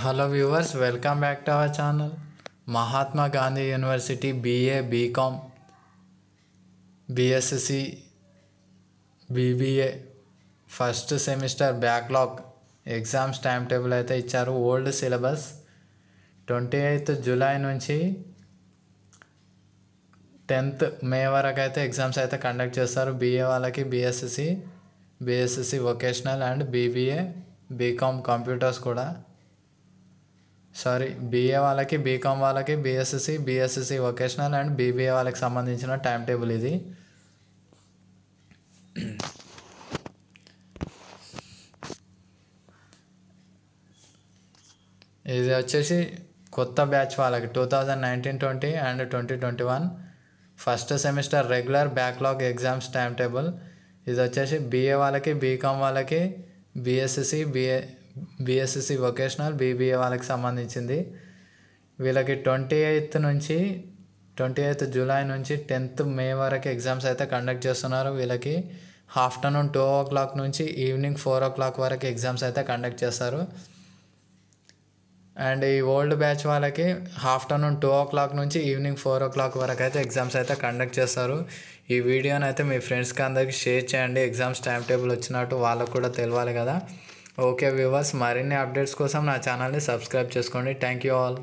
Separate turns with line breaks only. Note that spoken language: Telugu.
hello viewers welcome back to our channel Mahatma Gandhi university BA BCom BSc BBA first semester backlog exams time table అయితే ఇచ్చారు old syllabus twenty eighth July నుంచి టెన్త్ మే వరకు అయితే ఎగ్జామ్స్ అయితే కండక్ట్ చేస్తారు బీఏ వాళ్ళకి BSc BSc vocational and BBA BCom computers కూడా సారీ బీఏ వాళ్ళకి బీకామ్ వాళ్ళకి BSc BSc vocational and BBA వాళ్ళకి సంబంధించిన టైం టేబుల్ ఇది ఇది వచ్చేసి కొత్త బ్యాచ్ వాళ్ళకి two thousand nineteen twenty and twenty twenty one first semester regular backlog exams time table ఇది వచ్చేసి బీఏ వాళ్ళకి బీకామ్ వాళ్ళకి BSc BA BSc vocational BBA వాళ్ళకి సంబంధించింది వీళ్ళకి ట్వంటీ ఎయిత్ నుంచి ట్వంటీ ఎయిత్ జూలై నుంచి టెన్త్ మే వరకు ఎగ్జామ్స్ అయితే కండక్ట్ చేస్తున్నారు వీళ్ళకి ఆఫ్టర్నూన్ టూ ఓ క్లాక్ నుంచి ఈవినింగ్ ఫోర్ ఓ క్లాక్ వరకు ఎగ్జామ్స్ అయితే కండక్ట్ చేస్తారు అండ్ ఈ ఓల్డ్ బ్యాచ్ వాళ్ళకి ఆఫ్టర్నూన్ టూ ఓ క్లాక్ నుంచి ఈవినింగ్ ఫోర్ ఓ క్లాక్ వరకు అయితే ఎగ్జామ్స్ అయితే కండక్ట్ చేస్తారు ఈ వీడియోని అయితే మీ ఫ్రెండ్స్కి అందరికీ షేర్ చేయండి ఎగ్జామ్స్ టైం టేబుల్ వచ్చినట్టు వాళ్ళకు కూడా తెలియాలి కదా ఓకే వ్యూవర్స్ మరిన్ని అప్డేట్స్ కోసం నా ఛానల్ని సబ్స్క్రైబ్ చేసుకోండి థ్యాంక్ యూ ఆల్